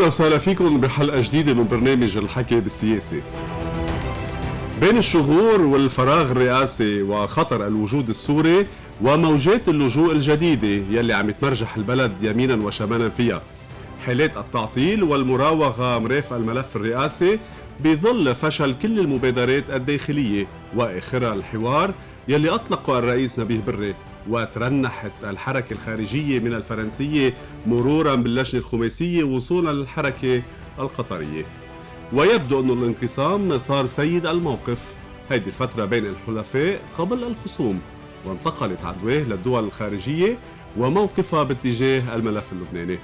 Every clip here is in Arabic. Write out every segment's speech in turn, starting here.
أهلا وسهلا فيكم بحلقة جديدة من برنامج الحكي بالسياسة بين الشغور والفراغ الرئاسي وخطر الوجود السوري وموجات اللجوء الجديدة يلي عم يتمرجح البلد يمينا وشمالا فيها حالات التعطيل والمراوغة مرافق الملف الرئاسي بظل فشل كل المبادرات الداخلية وآخرها الحوار يلي أطلقه الرئيس نبيه بري وترنحت الحركة الخارجية من الفرنسية مرورا باللجنة الخماسية وصولا للحركة القطرية ويبدو أن الانقسام صار سيد الموقف هذه الفترة بين الحلفاء قبل الخصوم وانتقلت عدواه للدول الخارجية وموقفها باتجاه الملف اللبناني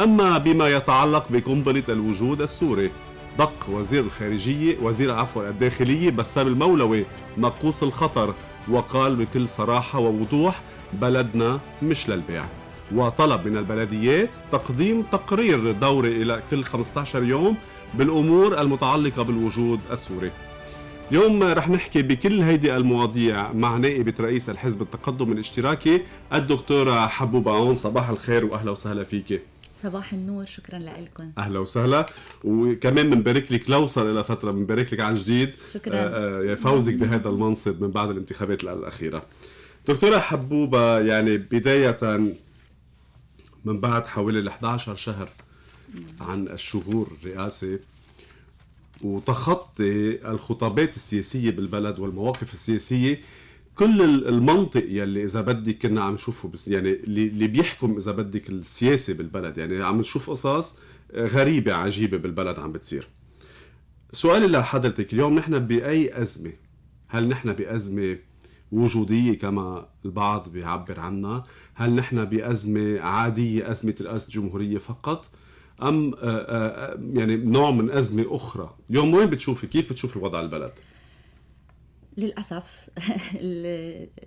أما بما يتعلق بقنبلة الوجود السوري دق وزير الخارجية وزير عفوا الداخلية بسام المولوي نقوص الخطر وقال بكل صراحة ووضوح بلدنا مش للبيع وطلب من البلديات تقديم تقرير دوري إلى كل 15 يوم بالأمور المتعلقة بالوجود السوري اليوم رح نحكي بكل هيدي المواضيع مع نائبة رئيس الحزب التقدم الاشتراكي الدكتورة حبوبة عون صباح الخير وأهلا وسهلا فيكي صباح النور شكرا لكم اهلا وسهلا وكمان بنبارك لك لو صار الى فتره بنبارك لك عن جديد شكرا آه، آه، يا فوزك بهذا المنصب من بعد الانتخابات الاخيره دكتوره حبوبه يعني بدايه من بعد حوالي 11 شهر عن الشهور الرئاسي وتخطي الخطابات السياسيه بالبلد والمواقف السياسيه كل المنطق يلي اذا بدك كنا عم نشوفه بس يعني اللي بيحكم اذا بدك السياسه بالبلد يعني عم نشوف قصص آه، غريبه عجيبه بالبلد عم بتصير سؤالي لحضرتك اليوم نحن باي ازمه هل نحن بازمه وجوديه كما البعض بيعبر عنها هل نحن بازمه عاديه ازمه رئاسه الجمهوريه فقط ام آه، آه، يعني نوع من ازمه اخرى اليوم وين بتشوفي كيف بتشوف الوضع البلد للأسف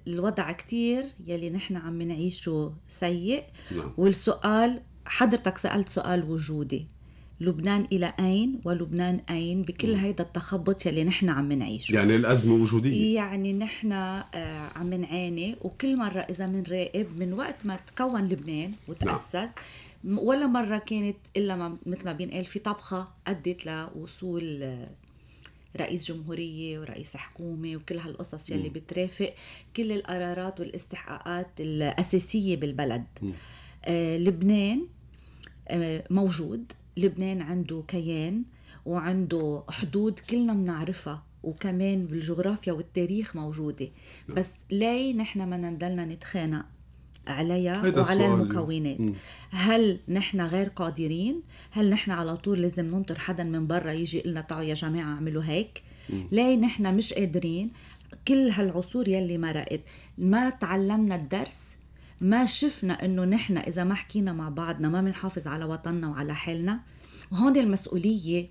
الوضع كتير يلي نحن عم نعيشه سيء نعم. والسؤال حضرتك سألت سؤال وجودي لبنان إلى أين ولبنان أين بكل نعم. هيدا التخبط يلي نحن عم نعيشه يعني الأزمة وجودية يعني نحن آه، عم نعاني وكل مرة إذا منراقب من وقت ما تكون لبنان وتأسس نعم. ولا مره كانت الا ما مثل ما بينقال في طبخه ادت لوصول آه، رئيس جمهورية ورئيس حكومة وكل هالقصص يلي م. بترافق كل القرارات والاستحقاقات الأساسية بالبلد آه لبنان آه موجود لبنان عنده كيان وعنده حدود كلنا بنعرفها وكمان بالجغرافيا والتاريخ موجودة نعم. بس ليه نحن ما نضلنا نتخانق عليها وعلى المكونات م. هل نحن غير قادرين هل نحن على طول لازم ننطر حدا من برا يجي لنا تعوا يا جماعه اعملوا هيك ليه نحن مش قادرين كل هالعصور يلي مرقت ما تعلمنا الدرس ما شفنا انه نحن اذا ما حكينا مع بعضنا ما بنحافظ على وطننا وعلى حالنا وهون المسؤوليه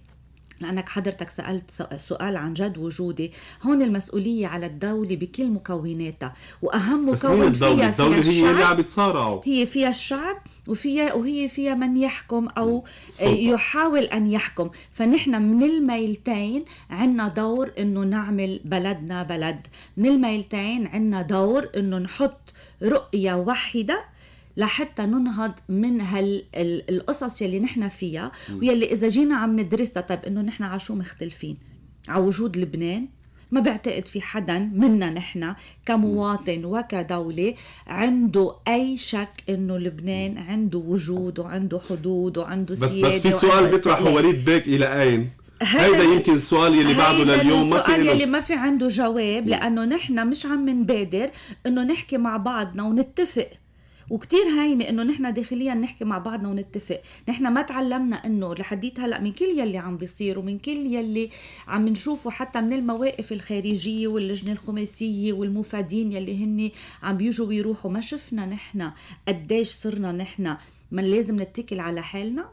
لأنك حضرتك سألت سؤال عن جد وجودي هون المسؤولية على الدولة بكل مكوناتها وأهم مكون فيها الدولة. فيها الدولة فيها هي اللي عم يتصارعوا هي فيها الشعب وفيها وهي فيها من يحكم أو سلطة. آه، يحاول أن يحكم فنحن من الميلتين عنا دور إنه نعمل بلدنا بلد من الميلتين عنا دور إنه نحط رؤية واحدة لحتى ننهض من هالقصص يلي نحن فيها ويلي اذا جينا عم ندرسها طيب انه نحن على شو مختلفين على وجود لبنان ما بعتقد في حدا منا نحن كمواطن وكدولة عنده أي شك إنه لبنان عنده وجود وعنده حدود وعنده بس سيادة بس في سؤال بيطرحه وليد بيك إلى أين؟ هذا يمكن السؤال يلي بعده لليوم ما في يلي ما في عنده جواب لأنه نحن مش عم نبادر إنه نحكي مع بعضنا ونتفق وكتير هينة انه نحن داخليا نحكي مع بعضنا ونتفق نحن ما تعلمنا انه لحديت هلا من كل يلي عم بيصير ومن كل يلي عم نشوفه حتى من المواقف الخارجيه واللجنه الخماسيه والمفادين يلي هن عم بيجوا ويروحوا ما شفنا نحن قديش صرنا نحن من لازم نتكل على حالنا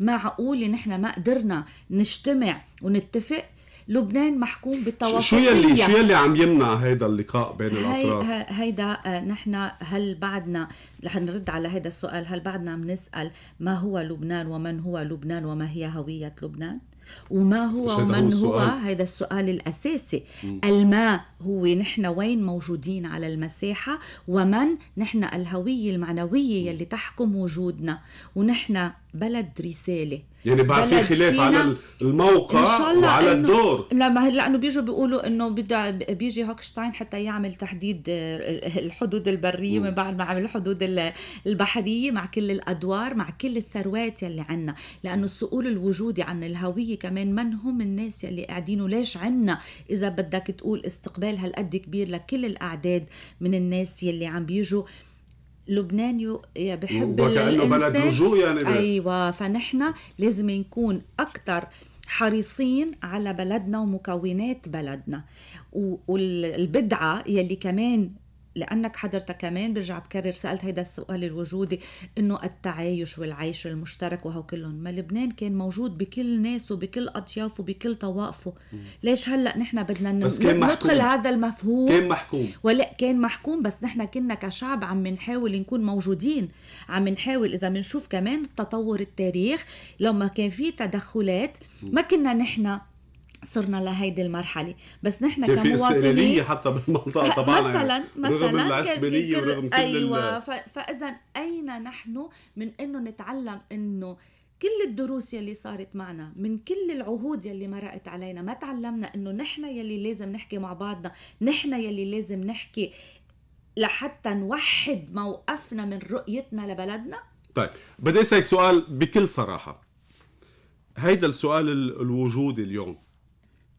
معقول نحن ما قدرنا نجتمع ونتفق لبنان محكوم بالتوافقية شو يلي شو يلي عم يمنع هيدا اللقاء بين هي الاطراف هيدا آه، نحن هل بعدنا رح نرد على هذا السؤال هل بعدنا عم نسال ما هو لبنان ومن هو لبنان وما هي هويه لبنان وما هو ومن هو, هو هذا السؤال الأساسي م. الما هو نحن وين موجودين على المساحة ومن نحن الهوية المعنوية يلي تحكم وجودنا ونحن بلد رساله يعني بعد في خلاف على الموقع إن شاء الله وعلى إنه الدور لما لانه بيجوا بيقولوا انه بده بيجي هوكشتاين حتى يعمل تحديد آه، الحدود البريه من بعد ما عمل الحدود البحريه مع كل الادوار مع كل الثروات يلي عنا لانه السؤول الوجودي عن الهويه كمان من هم الناس يلي قاعدين وليش عنا اذا بدك تقول استقبال هالقد كبير لكل الاعداد من الناس يلي عم بيجوا لبنان بحب وكأنه بلد لجوء يعني بي. أيوة فنحن لازم نكون أكثر حريصين على بلدنا ومكونات بلدنا والبدعة يلي كمان لانك حضرتك كمان برجع بكرر سالت هيدا السؤال الوجودي انه التعايش والعيش المشترك وهو كلهم ما لبنان كان موجود بكل ناسه وبكل اطيافه وبكل طوائفه ليش هلا نحن بدنا ندخل هذا المفهوم كان محكوم ولا كان محكوم بس نحن كنا كشعب عم نحاول نكون موجودين عم نحاول اذا بنشوف كمان التطور التاريخ لما كان في تدخلات ما كنا نحن صرنا لهيدي المرحله بس نحن كمواطنين حتى بالمنطقه تبعنا مثلا مثلا رغم العسبانيه ورغم كل ايوه فاذا اين نحن من انه نتعلم انه كل الدروس يلي صارت معنا من كل العهود يلي مرقت علينا ما تعلمنا انه نحن يلي لازم نحكي مع بعضنا نحن يلي لازم نحكي لحتى نوحد موقفنا من رؤيتنا لبلدنا طيب بدي اسالك سؤال بكل صراحه هيدا السؤال الوجودي اليوم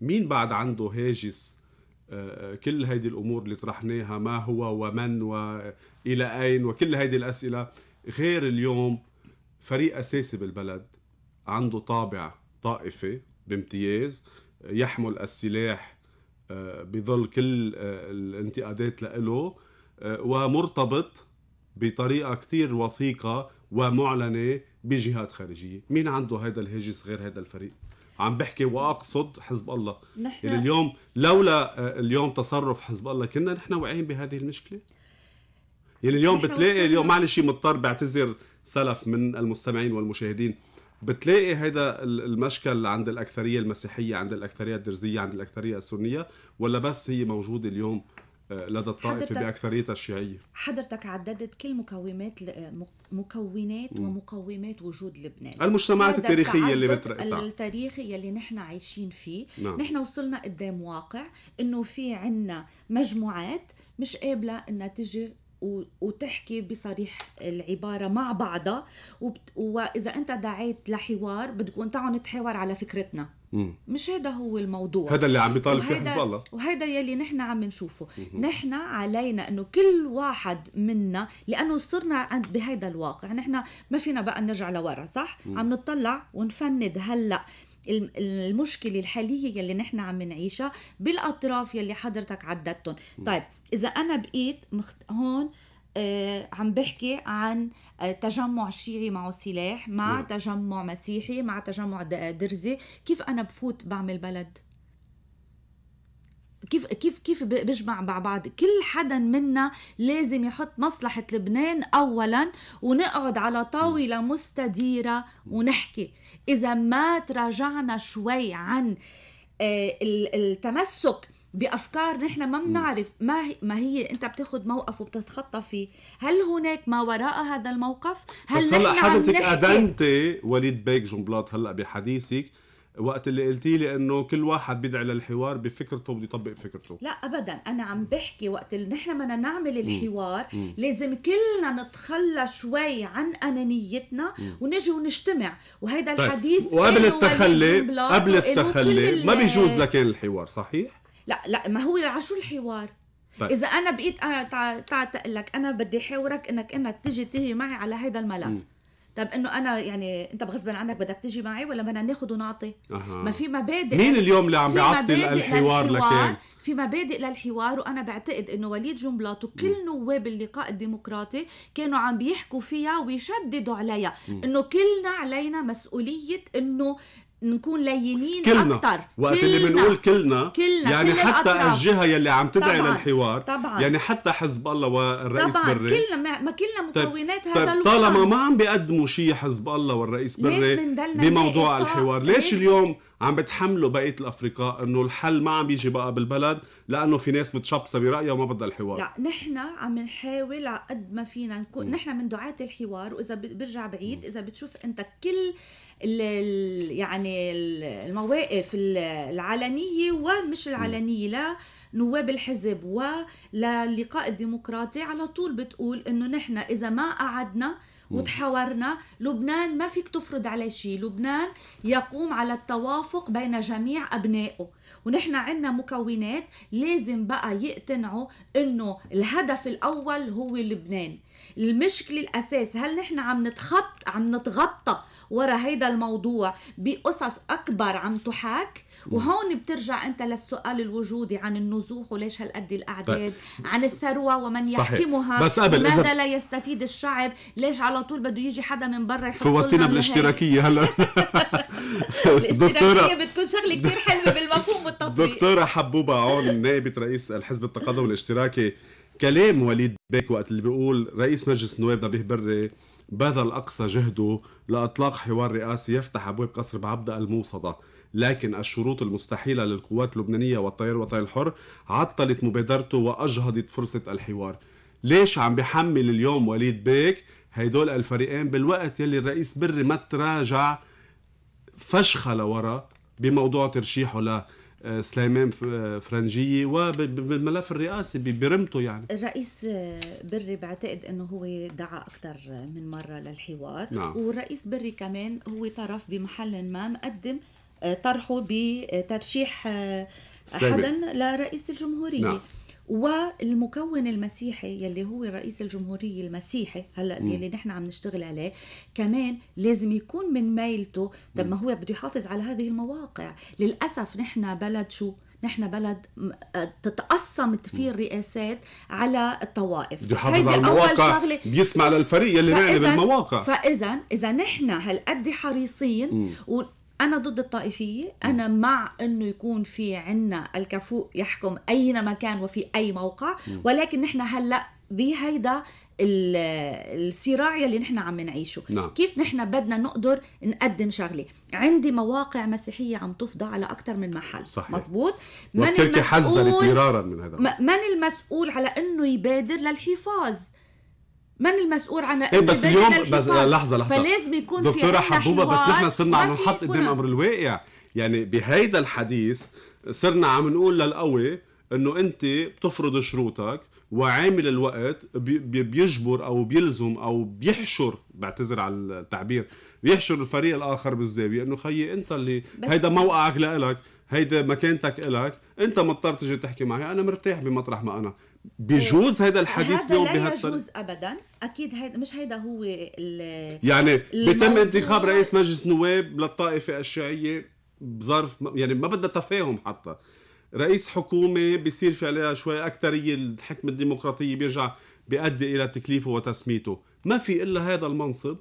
مين بعد عنده هاجس آه، آه، كل هذه الامور اللي طرحناها ما هو ومن والى اين وكل هذه الاسئله غير اليوم فريق اساسي بالبلد عنده طابع طائفي بامتياز يحمل السلاح آه، بظل كل الانتقادات له ومرتبط بطريقه كثير وثيقه ومعلنه بجهات خارجيه، مين عنده هذا الهاجس غير هذا الفريق؟ عم بحكي واقصد حزب الله نحن يعني اليوم لولا آه، اليوم تصرف حزب الله كنا نحن واعيين بهذه المشكله يعني اليوم بتلاقي اليوم معلش مضطر بعتذر سلف من المستمعين والمشاهدين بتلاقي هذا المشكل عند الأكثرية المسيحية عند الأكثرية الدرزية عند الأكثرية السنية ولا بس هي موجودة اليوم لدى الطائفة بأكثريتها الشيعية حضرتك عددت كل مكونات مكونات ومقومات وجود لبنان المجتمعات التاريخية اللي بترقتها التاريخي اللي نحن عايشين فيه نعم. نحن وصلنا قدام واقع انه في عنا مجموعات مش قابلة انها تجي وتحكي بصريح العباره مع بعضها وبت... واذا انت دعيت لحوار بدكم تعالوا نتحاور على فكرتنا مم. مش هذا هو الموضوع هذا اللي عم بيطالب فيه حزب الله وهذا يلي نحن عم نشوفه نحن علينا انه كل واحد منا لانه صرنا عند بهذا الواقع نحن ما فينا بقى نرجع لورا صح مم. عم نطلع ونفند هلا المشكلة الحالية يلي نحن عم نعيشها بالأطراف يلي حضرتك عددتهم طيب إذا أنا بقيت مخت... هون آه، عم بحكي عن آه، تجمع شيعي معه سلاح مع تجمع مسيحي مع تجمع آه، درزي كيف انا بفوت بعمل بلد كيف كيف كيف بجمع مع بعض كل حدا منا لازم يحط مصلحة لبنان أولا ونقعد على طاولة مستديرة ونحكي إذا ما تراجعنا شوي عن التمسك بافكار نحن ما بنعرف ما هي ما هي انت بتاخذ موقف وبتتخطى فيه هل هناك ما وراء هذا الموقف هل بس هلا حضرتك ادنتي وليد بيك جنبلاط هلا بحديثك وقت اللي قلتي لي انه كل واحد بيدعي للحوار بفكرته بده يطبق فكرته لا ابدا انا عم بحكي وقت اللي نحن بدنا نعمل الحوار مم. لازم كلنا نتخلى شوي عن انانيتنا ونجي ونجتمع وهيدا طيب. الحديث وقبل التخلي قبل التخلي ما بيجوز لكان الحوار صحيح لا لا ما هو على شو الحوار طيب. اذا انا بقيت انا تع... تع... تقول لك انا بدي حاورك انك انك تجي تجي معي على هذا الملف م. طب انه انا يعني انت بغصب عنك بدك تجي معي ولا بدنا ناخذ ونعطي أه. ما في مبادئ مين اليوم اللي عم بيعطي الحوار لكن في مبادئ للحوار وانا بعتقد انه وليد جنبلاط وكل نواب اللقاء الديمقراطي كانوا عم بيحكوا فيها ويشددوا عليها انه كلنا علينا مسؤوليه انه نكون لينين كلنا. اكثر وقت كلنا. اللي بنقول كلنا, كلنا. يعني كل حتى الأطراف. الجهه يلي عم تدعي للحوار طبعا يعني حتى حزب الله والرئيس طبعا بري كلنا ما, ما كلنا مكونات طيب. هذا طيب، طالما ما عم بيقدموا شيء حزب الله والرئيس بري بموضوع الحوار ليش اليوم عم بتحملوا بقيه الافرقاء انه الحل ما عم بيجي بقى بالبلد لانه في ناس متشبصه برايها وما بدها الحوار لا نحن عم نحاول على قد ما فينا نكون نحن من دعاة الحوار واذا برجع بعيد اذا بتشوف انت كل ال يعني المواقف العلنيه ومش العلنيه لا نواب الحزب وللقاء الديمقراطي على طول بتقول انه نحن اذا ما قعدنا وتحاورنا لبنان ما فيك تفرض عليه شيء لبنان يقوم على التوافق بين جميع أبنائه ونحن عندنا مكونات لازم بقى يقتنعوا انه الهدف الاول هو لبنان المشكلة الأساس هل نحن عم نتخط عم نتغطى ورا هيدا الموضوع بقصص أكبر عم تحاك وهون بترجع انت للسؤال الوجودي عن النزوح وليش هالقد الاعداد طيب. عن الثروه ومن صحيح. يحكمها بس قبل ماذا إذا... لا يستفيد الشعب ليش على طول بده يجي حدا من برا يحط فوتينا بالاشتراكيه هلا الاشتراكيه بتكون شغله كثير حلوه بالمفهوم والتطبيق دكتوره حبوبه عون نائبه رئيس الحزب التقدم الاشتراكي كلام وليد بيك وقت اللي بيقول رئيس مجلس النواب نبيه بري بذل أقصى جهده لإطلاق حوار رئاسي يفتح أبواب قصر بعبدة الموصدة لكن الشروط المستحيلة للقوات اللبنانية والتيار الوطني الحر عطلت مبادرته وأجهضت فرصة الحوار ليش عم بحمل اليوم وليد بيك هيدول الفريقين بالوقت يلي الرئيس بري ما تراجع فشخة لورا بموضوع ترشيحه ل آه، سليمان آه، فرنجيه وبالملف الرئاسي برمته يعني الرئيس آه، بري بعتقد انه هو دعا اكثر من مره للحوار نعم. والرئيس بري كمان هو طرف بمحل ما مقدم طرحه بترشيح آه، حدا لرئيس الجمهوريه نعم. والمكون المسيحي يلي هو رئيس الجمهورية المسيحي هلا يلي نحن عم نشتغل عليه كمان لازم يكون من ميلته طب ما هو بده يحافظ على هذه المواقع للأسف نحن بلد شو نحن بلد آه، تتقسم فيه الرئاسات على الطوائف بده يحافظ على المواقع بيسمع للفريق يلي معني بالمواقع فاذا اذا نحن هالقد حريصين أنا ضد الطائفية أنا مع أنه يكون في عنا الكفوء يحكم أينما كان وفي أي موقع ولكن نحن هلأ بهيدا الصراع يلي نحن عم نعيشه نعم. كيف نحن بدنا نقدر نقدم شغله عندي مواقع مسيحيه عم تفضى على اكثر من محل صحيح. مزبوط من المسؤول حذرت مرارا من هذا من المسؤول على انه يبادر للحفاظ من المسؤول عن إيه بس اليوم بس لحظه لحظه فلازم يكون دكتوره في حبوبه بس نحن صرنا عم نحط قدام امر الواقع يعني بهيدا الحديث صرنا عم نقول للقوي انه انت بتفرض شروطك وعامل الوقت بيجبر او بيلزم او بيحشر بعتذر على التعبير بيحشر الفريق الاخر بالزاويه انه خيي انت اللي هيدا موقعك لإلك هيدا مكانتك إلك انت مضطر تجي تحكي معي انا مرتاح بمطرح ما انا بجوز هذا الحديث اليوم بهالطريقه لا يجوز ابدا اكيد هيدا مش هيدا هو يعني بيتم انتخاب رئيس مجلس نواب للطائفه الشيعيه بظرف يعني ما بدها تفاهم حتى رئيس حكومه بيصير في عليها شوي اكثريه الحكم الديمقراطيه بيرجع بيؤدي الى تكليفه وتسميته ما في الا هذا المنصب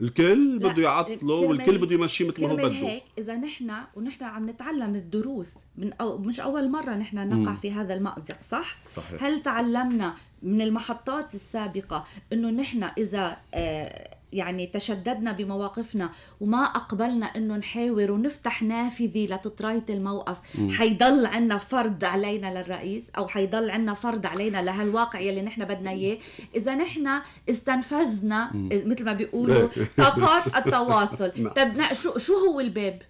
الكل بده يعطله والكل بده يمشيه مثل ما هو بده هيك اذا نحن ونحن عم نتعلم الدروس من أو مش اول مره نحن نقع مم. في هذا المأزق صح صحيح. هل تعلمنا من المحطات السابقه انه نحن اذا آه يعني تشددنا بمواقفنا وما أقبلنا إنه نحاور ونفتح نافذة لتطرايه الموقف مم. حيضل عنا فرض علينا للرئيس أو حيضل عنا فرض علينا لهالواقع يلي نحن بدنا إياه إذا نحن استنفذنا مم. إيه، مثل ما بيقولوا طاقات التواصل نعم. طب شو شو هو الباب؟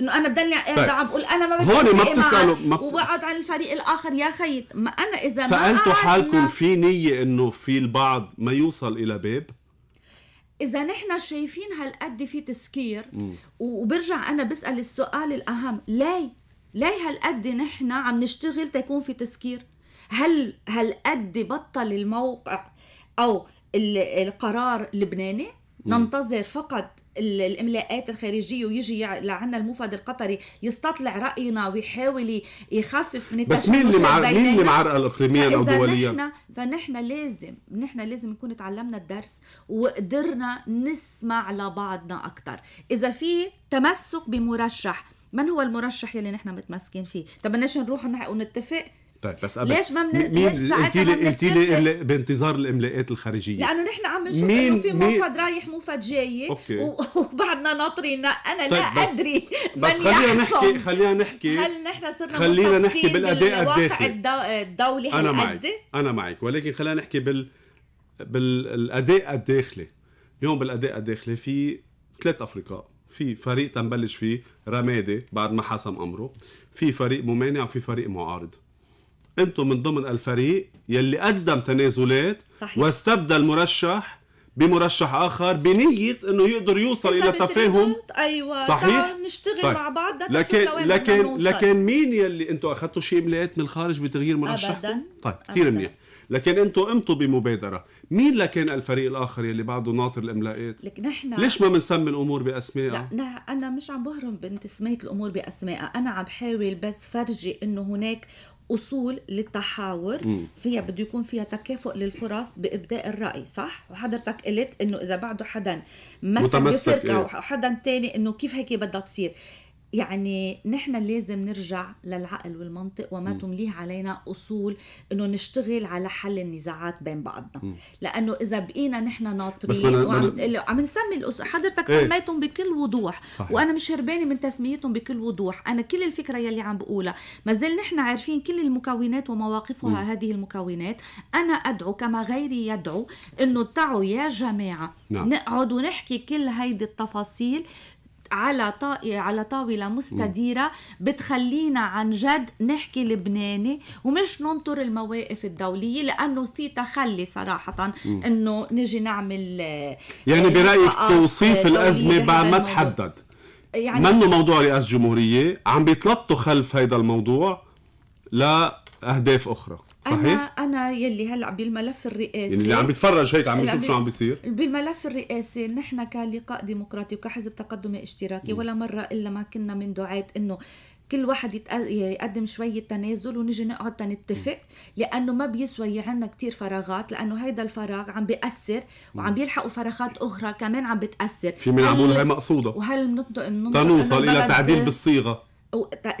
انه انا بدلني قاعده طيب. عم بقول انا ما بدي هون ما إيه بتسالوا ما بت... وبقعد عن الفريق الاخر يا خيي ما انا اذا ما سالتوا حالكم في نيه انه في البعض ما يوصل الى باب اذا نحن شايفين هالقد في تسكير وبرجع انا بسال السؤال الاهم ليه ليه هالقد نحن عم نشتغل تكون في تسكير هل هالقد بطل الموقع او القرار لبناني ننتظر فقط الاملاءات الخارجيه ويجي لعنا المفاد القطري يستطلع راينا ويحاول يخفف من بس مين اللي معرق مين اللي معرقل اقليميا او دوليا؟ نحن فنحن لازم نحن لازم نكون تعلمنا الدرس وقدرنا نسمع لبعضنا اكثر، اذا في تمسك بمرشح من هو المرشح يلي نحن متمسكين فيه؟ طب بدناش نروح ونتفق طيب بس قبل ليش ما من... مين انت لي انت لي بانتظار الاملاءات الخارجيه لانه نحن عم نشوف انه في موفد رايح موفد جاي أوكي. و... وبعدنا ناطرين انا طيب لا بس... ادري بس خلينا نحكي خلينا نحكي هل نحن صرنا خلينا نحكي بالاداء الداخلي الدو... الدولي انا معك انا معك ولكن خلينا نحكي بال بالاداء الداخلي اليوم بالاداء الداخلي في ثلاث افرقاء في فريق تنبلش فيه رمادي بعد ما حسم امره في فريق ممانع وفي فريق معارض انتم من ضمن الفريق يلي قدم تنازلات صحيح. واستبدل مرشح بمرشح اخر بنيه انه يقدر يوصل الى تفاهم ايوه صحيح نشتغل طيب. مع بعض لكن لكن لكن مين يلي انتم اخذتوا شيء ملايات من الخارج بتغيير مرشح ابدا طيب كثير منيح لكن انتم قمتوا بمبادره مين لكان الفريق الاخر يلي بعده ناطر الاملاءات لك نحن ليش ما بنسمي الامور باسمائها لا انا مش عم بهرم بنت الامور باسمائها انا عم بحاول بس فرجي انه هناك اصول للتحاور فيها بده يكون فيها تكافؤ للفرص بابداء الراي صح وحضرتك قلت انه اذا بعده حدا مثل بفرقه إيه. او وحدا تاني انه كيف هيك بدها تصير يعني نحن لازم نرجع للعقل والمنطق وما تمليه علينا اصول انه نشتغل على حل النزاعات بين بعضنا م. لانه اذا بقينا نحن ناطرين وعم أنا... عم نسمي الأصول حضرتك ايه. سميتهم بكل وضوح صحيح. وانا مش هربانه من تسميتهم بكل وضوح انا كل الفكره يلي عم بقولها ما زال نحن عارفين كل المكونات ومواقفها م. هذه المكونات انا ادعو كما غيري يدعو انه تعوا يا جماعه نعم. نقعد ونحكي كل هيدي التفاصيل على طا... على طاوله مستديره بتخلينا عن جد نحكي لبناني ومش ننطر المواقف الدوليه لانه في تخلي صراحه انه نجي نعمل يعني آه، برايك توصيف الازمه بعد ما تحدد يعني منه موضوع رئاسه جمهوريه عم بيتلطوا خلف هيدا الموضوع لا اهداف اخرى صحيح انا انا يلي هلا بالملف الرئاسي يلي عم بيتفرج هيك عم يشوف شو عم بيصير بالملف الرئاسي نحن كلقاء ديمقراطي وكحزب تقدمي اشتراكي ولا مره الا ما كنا من دعاه انه كل واحد يقدم شوية تنازل ونجي نقعد تنتفق لأنه ما بيسوى عنا كتير فراغات لأنه هيدا الفراغ عم بيأثر وعم بيلحقوا فراغات أخرى كمان عم بتأثر في من عم مقصودة وهل تنوصل إلى تعديل بالصيغة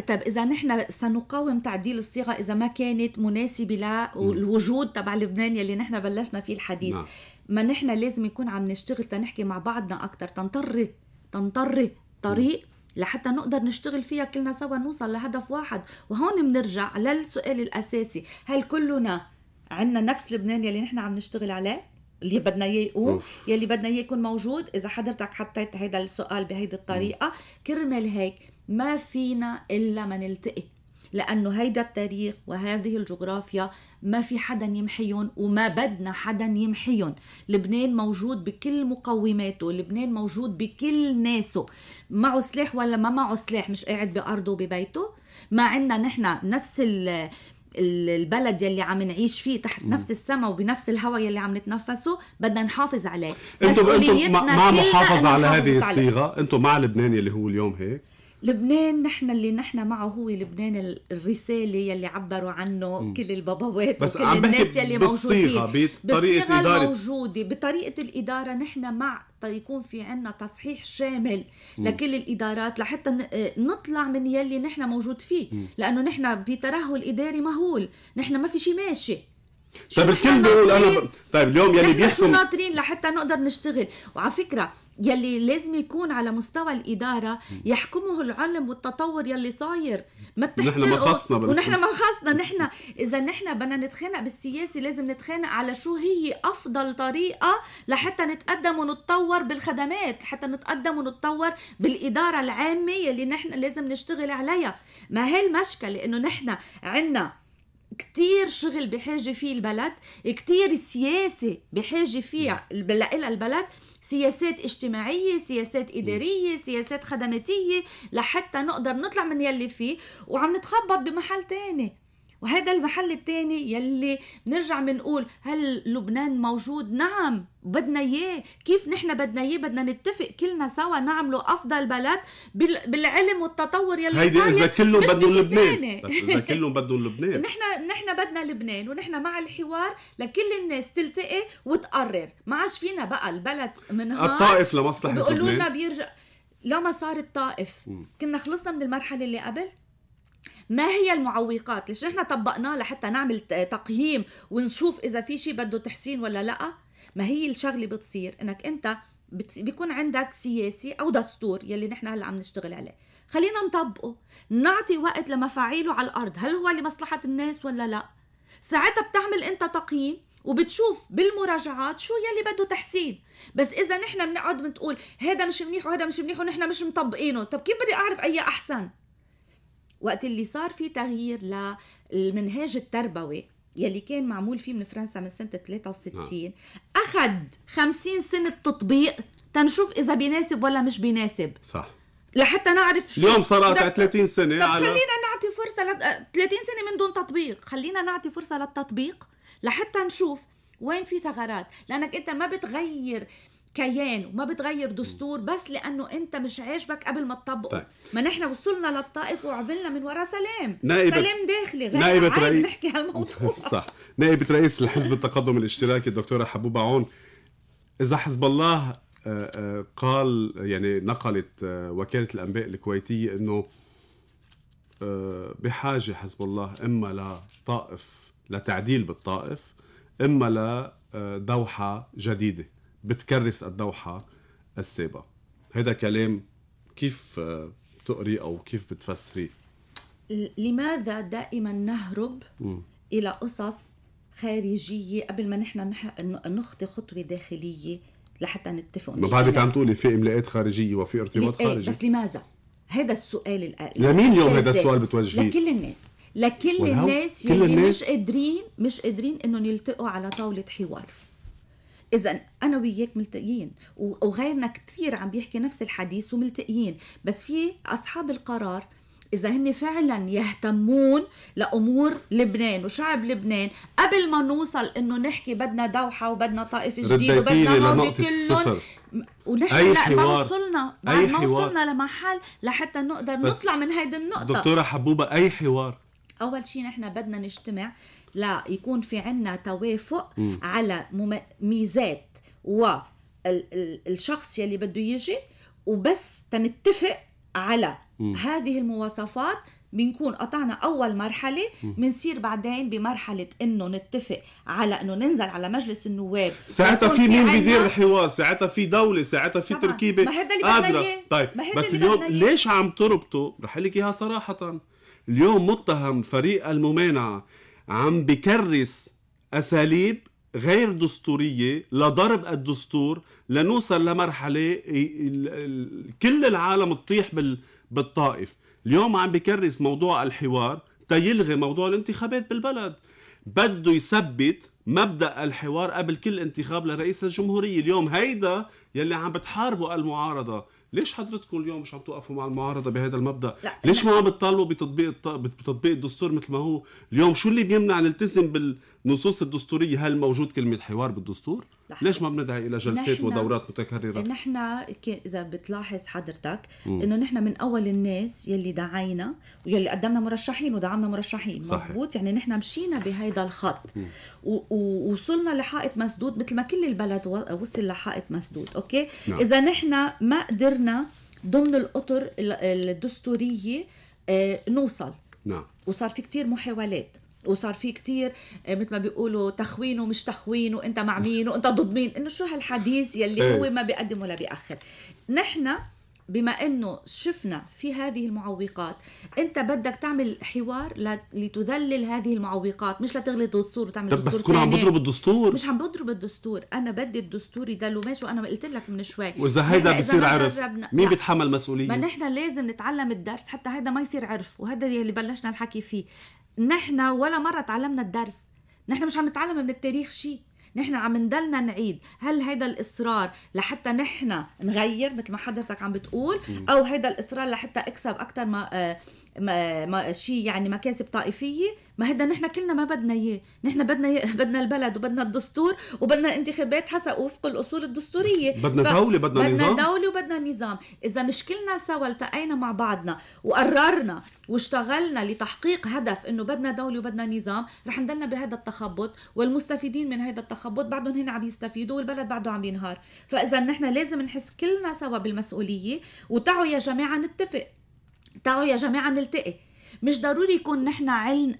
طب اذا نحن سنقاوم تعديل الصيغه اذا ما كانت مناسبه للوجود تبع لبنان يلي نحن بلشنا فيه الحديث نعم. ما نحن لازم يكون عم نشتغل تنحكي مع بعضنا اكثر تنطري تنطري طريق لحتى نقدر نشتغل فيها كلنا سوا نوصل لهدف واحد وهون بنرجع للسؤال الاساسي هل كلنا عندنا نفس لبنان يلي نحن عم نشتغل عليه اللي بدنا اياه يقوم يلي بدنا اياه يكون موجود اذا حضرتك حطيت هذا السؤال بهيدي الطريقه كرمال هيك ما فينا إلا ما نلتقي لأنه هيدا التاريخ وهذه الجغرافيا ما في حدا يمحيهم وما بدنا حدا يمحيهم لبنان موجود بكل مقوماته لبنان موجود بكل ناسه معه سلاح ولا ما معه سلاح مش قاعد بأرضه وببيته ما عندنا نحن نفس البلد يلي عم نعيش فيه تحت م. نفس السماء وبنفس الهواء يلي عم نتنفسه بدنا نحافظ عليه انتم انتم مع محافظة على هذه الصيغه انتم مع لبنان يلي هو اليوم هيك لبنان نحن اللي نحن معه هو لبنان الرسالة يلي عبروا عنه م. كل الباباوات بس وكل عم الناس يلي موجودين بالصيغة إدارة. موجودة بطريقة الإدارة نحن مع يكون في عنا تصحيح شامل م. لكل الإدارات لحتى آه، نطلع من يلي نحن موجود فيه م. لأنه نحن بترهل إداري مهول نحن ما في شيء ماشي طيب الكل بيقول انا ب... طيب اليوم يلي بيحكم ناطرين لحتى نقدر نشتغل وعلى فكره يلي لازم يكون على مستوى الإدارة يحكمه العلم والتطور يلي صاير ما نحن ما خصنا ونحن ما خصنا نحن إذا نحن بدنا نتخانق بالسياسة لازم نتخانق على شو هي أفضل طريقة لحتى نتقدم ونتطور بالخدمات لحتى نتقدم ونتطور بالإدارة العامة يلي نحن لازم نشتغل عليها ما هي المشكلة إنه نحن عندنا كتير شغل بحاجة فيه البلد كتير سياسة بحاجة فيها لها البلد سياسات اجتماعية سياسات إدارية سياسات خدماتية لحتى نقدر نطلع من يلي فيه وعم نتخبط بمحل تاني وهذا المحل الثاني يلي بنرجع بنقول هل لبنان موجود نعم بدنا اياه كيف نحن بدنا اياه بدنا نتفق كلنا سوا نعمله افضل بلد بالعلم والتطور يلي هيدي اذا كلهم بدهم لبنان بس اذا كلهم بدهم لبنان نحن نحن بدنا لبنان ونحن مع الحوار لكل الناس تلتقي وتقرر ما عادش فينا بقى البلد منهار الطائف لمصلحه لبنان بيقولوا لنا بيرجع لو ما صار الطائف كنا خلصنا من المرحله اللي قبل ما هي المعوقات ليش نحن طبقناه لحتى نعمل تقييم ونشوف اذا في شيء بده تحسين ولا لا ما هي الشغله بتصير انك انت بيكون عندك سياسي او دستور يلي نحن هلا عم نشتغل عليه خلينا نطبقه نعطي وقت لمفاعيله على الارض هل هو لمصلحه الناس ولا لا ساعتها بتعمل انت تقييم وبتشوف بالمراجعات شو يلي بده تحسين بس اذا نحن بنقعد بنقول هذا مش منيح وهذا مش منيح ونحن مش مطبقينه طب كيف بدي اعرف اي احسن وقت اللي صار في تغيير للمنهاج التربوي يلي كان معمول فيه من فرنسا من سنة 63 نعم. أخذ 50 سنة تطبيق تنشوف إذا بيناسب ولا مش بيناسب صح لحتى نعرف شو اليوم صار قطع 30 سنة على... خلينا نعطي فرصة ل... 30 سنة من دون تطبيق خلينا نعطي فرصة للتطبيق لحتى نشوف وين في ثغرات لأنك أنت ما بتغير كيان وما بتغير دستور بس لانه انت مش عاجبك قبل ما تطبقه طيب. ما نحن وصلنا للطائف وعملنا من ورا سلام نائبة سلام داخلي غير نائبة رئيس نحكي هالموضوع صح نائبة رئيس الحزب التقدم الاشتراكي الدكتوره حبوبه عون اذا حزب الله آه، آه، قال يعني نقلت آه، وكاله الانباء الكويتيه انه بحاجه حزب الله اما لطائف لتعديل بالطائف اما لدوحه جديده بتكرس الدوحة السابة هذا كلام كيف آه، تقري أو كيف بتفسري لماذا دائما نهرب م. إلى قصص خارجية قبل ما نحن نخطي خطوة داخلية لحتى نتفق ما بعدك عم تقولي في املاءات خارجية وفي ارتباط إيه، خارجي بس لماذا؟ هذا السؤال لمين اليوم هذا السؤال بتوجهيه؟ لكل الناس لكل الناس يلي مش قادرين مش قادرين انهم يلتقوا على طاولة حوار اذا انا وياك ملتقيين وغيرنا كثير عم بيحكي نفس الحديث وملتقيين بس في اصحاب القرار اذا هن فعلا يهتمون لامور لبنان وشعب لبنان قبل ما نوصل انه نحكي بدنا دوحه وبدنا طائف جديد وبدنا هودي كلهم ونحكي لا ما وصلنا ما وصلنا لمحل لحتى نقدر نطلع من هيدي النقطه دكتوره حبوبه اي حوار اول شيء نحن بدنا نجتمع لا يكون في عنا توافق م. على ميزات و الشخص يلي بده يجي وبس تنتفق على م. هذه المواصفات بنكون قطعنا اول مرحله بنصير بعدين بمرحله انه نتفق على انه ننزل على مجلس النواب ساعتها في مين بيدير الحوار ساعتها في دوله ساعتها في تركيبه ما هذا اللي قادرة. طيب ما بس اليوم ليش عم تربطوا رح لك اياها صراحه اليوم متهم فريق الممانعه عم بكرس اساليب غير دستوريه لضرب الدستور لنوصل لمرحله كل العالم تطيح بالطائف اليوم عم بكرس موضوع الحوار تيلغي موضوع الانتخابات بالبلد بده يثبت مبدا الحوار قبل كل انتخاب لرئيس الجمهوريه اليوم هيدا يلي عم بتحاربه المعارضه ليش حضرتكم اليوم مش عم توقفوا مع المعارضه بهذا المبدا لا. ليش ما عم بتطالبوا بتطبيق بتطبيق الدستور مثل ما هو اليوم شو اللي بيمنع نلتزم بال نصوص الدستورية هل موجود كلمة حوار بالدستور؟ لحظة. ليش ما بندعي إلى جلسات ودورات متكررة؟ نحن إذا بتلاحظ حضرتك إنه نحن من أول الناس يلي دعينا ويلي قدمنا مرشحين ودعمنا مرشحين صحيح. مزبوط يعني نحن مشينا بهيدا الخط ووصلنا لحائط مسدود مثل ما كل البلد وصل لحائط مسدود أوكي؟ نعم. إذا نحن ما قدرنا ضمن الأطر الدستورية آه، نوصل نعم وصار في كتير محاولات وصار في كتير آه، مثل ما بيقولوا تخوين ومش تخوين وانت مع مين وانت ضد مين انه شو هالحديث يلي إيه. هو ما بيقدم ولا بيأخر نحن بما انه شفنا في هذه المعوقات انت بدك تعمل حوار لتذلل هذه المعوقات مش لتغلط الدستور وتعمل طب بس تكون عم بضرب الدستور مش عم بضرب الدستور انا بدي الدستور وماشي وانا قلت لك من شوي واذا هيدا بصير عرف مين بيتحمل مسؤوليه ما نحن لازم نتعلم الدرس حتى هيدا ما يصير عرف وهذا اللي بلشنا الحكي فيه نحن ولا مره تعلمنا الدرس نحن مش عم نتعلم من التاريخ شيء نحن عم نضلنا نعيد هل هيدا الاصرار لحتى نحن نغير مثل ما حضرتك عم بتقول او هيدا الاصرار لحتى اكسب اكثر ما آه، ما, ما شيء يعني مكاسب طائفيه ما هذا نحن كلنا ما بدنا اياه نحن بدنا بدنا البلد وبدنا الدستور وبدنا انتخابات حسب وفق الاصول الدستوريه بدنا ف... دوله بدنا, بدنا نظام بدنا دوله وبدنا نظام اذا مش كلنا سوا التقينا مع بعضنا وقررنا واشتغلنا لتحقيق هدف انه بدنا دوله وبدنا نظام رح نضلنا بهذا التخبط والمستفيدين من هذا التخبط بعدهم هن عم يستفيدوا والبلد بعده عم ينهار فاذا نحن لازم نحس كلنا سوا بالمسؤوليه وتعوا يا جماعه نتفق تعالوا يا جماعه نلتقي مش ضروري يكون نحن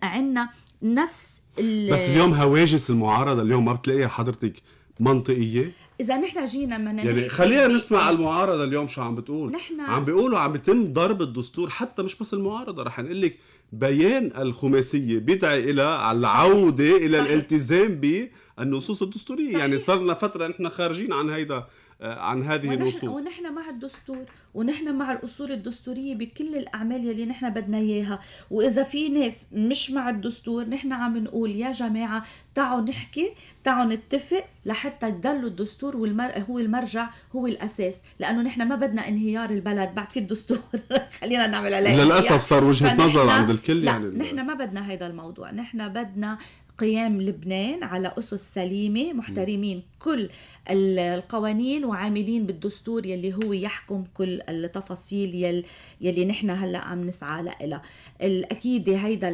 عنا نفس ال... بس اليوم هواجس المعارضه اليوم ما بتلاقيها حضرتك منطقيه اذا نحن جينا من يعني خلينا نسمع المعارضه اليوم شو عم بتقول نحن عم بيقولوا عم بيتم ضرب الدستور حتى مش بس المعارضه رح نقول لك بيان الخماسيه بدعي الى العوده الى صحيح. الالتزام بالنصوص الدستوريه يعني صحيح. يعني صار لنا فتره نحن خارجين عن هيدا آه، عن هذه ونحن النصوص ونحن مع الدستور ونحن مع الاصول الدستوريه بكل الاعمال يلي نحن بدنا اياها واذا في ناس مش مع الدستور نحن عم نقول يا جماعه تعوا نحكي تعوا نتفق لحتى يضلوا الدستور والمر... هو المرجع هو الاساس لانه نحن ما بدنا انهيار البلد بعد في الدستور خلينا نعمل عليه للاسف صار وجهه نظر عند الكل لا يعني نحن ما بدنا هيدا الموضوع نحن بدنا قيام لبنان على أسس سليمة محترمين كل القوانين وعاملين بالدستور يلي هو يحكم كل التفاصيل يلي, يلي نحن هلأ عم نسعى لها أكيد هيدا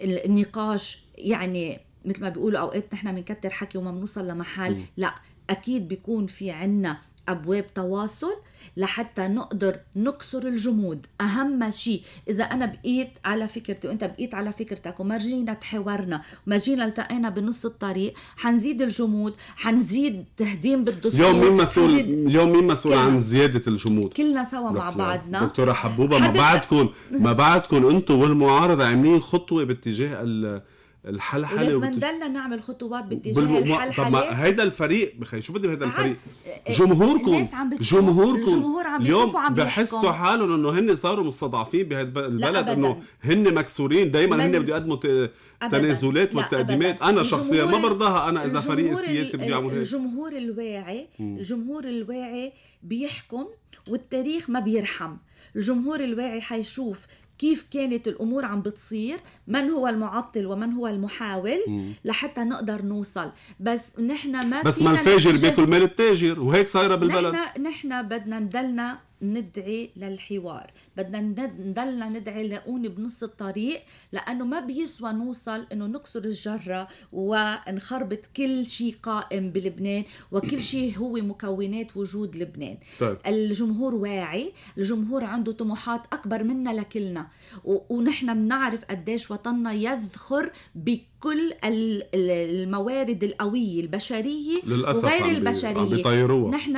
النقاش يعني مثل ما بيقولوا أوقات نحن بنكتر حكي وما بنوصل لمحل لا أكيد بيكون في عنا أبواب تواصل لحتى نقدر نكسر الجمود أهم شيء إذا أنا بقيت على فكرتي وأنت بقيت على فكرتك وما جينا تحاورنا وما جينا التقينا بنص الطريق حنزيد الجمود حنزيد تهديم بالدستور اليوم مين مسؤول اليوم مين مسؤول عن زيادة الجمود كلنا سوا مع بعضنا دكتورة حبوبة ما بعدكم ما بعدكم أنتم والمعارضة عاملين خطوة باتجاه ال الحلحله ولازم نضلنا وتش... نعمل خطوات باتجاه بالم... الحلحله طب ما هيدا الفريق بخي شو بدي بهيدا الفريق إيه، إيه، جمهوركم الناس عم جمهوركم الجمهور عم اليوم عم بحسوا حالهم انه هن صاروا مستضعفين بهالبلد انه هن مكسورين دائما من... هن بده يقدموا ت... تنازلات والتقديمات انا شخصيا ما برضاها انا اذا فريق سياسي بدي اعمل هيك الجمهور الواعي الجمهور الواعي بيحكم والتاريخ ما بيرحم الجمهور الواعي حيشوف كيف كانت الامور عم بتصير من هو المعطل ومن هو المحاول مم. لحتى نقدر نوصل بس نحن ما بس ما الفاجر بياكل مال التاجر وهيك صايره بالبلد نحن نحن بدنا ندلنا ندعي للحوار بدنا نضلنا ندعي لقون بنص الطريق لأنه ما بيسوى نوصل أنه نكسر الجرة ونخربط كل شيء قائم بلبنان وكل شيء هو مكونات وجود لبنان طيب. الجمهور واعي الجمهور عنده طموحات أكبر منا لكلنا ونحن بنعرف قديش وطننا يذخر بكل كل الموارد القوية البشرية للأسف وغير البشرية نحن